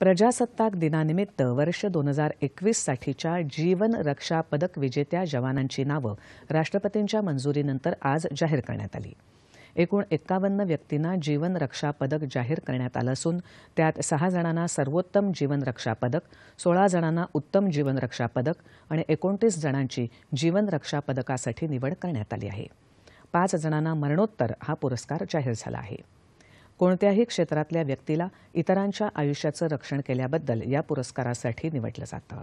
प्रजासत्ताक दिनानिमित्त वर्ष दोन हजार एकवीससाठीच्या जीवन रक्षा पदक विजेत्या जवानांची नावं राष्ट्रपतींच्या मंजुरीनंतर आज जाहीर करण्यात आली एकूण एक्कावन्न व्यक्तींना जीवन रक्षा पदक जाहीर करण्यात आलं असून त्यात सहा जणांना सर्वोत्तम जीवन रक्षा पदक सोळा जणांना उत्तम जीवन रक्षा पदक आणि एकोणतीस जणांची जीवन रक्षा पदकासाठी निवड करण्यात आली आहे पाच जणांना मरणोत्तर हा पुरस्कार जाहीर झाला आहे कोणत्याही क्षेत्रातल्या व्यक्तीला इतरांच्या आयुष्याचं रक्षण केल्याबद्दल या पुरस्कारासाठी निवडलं जातं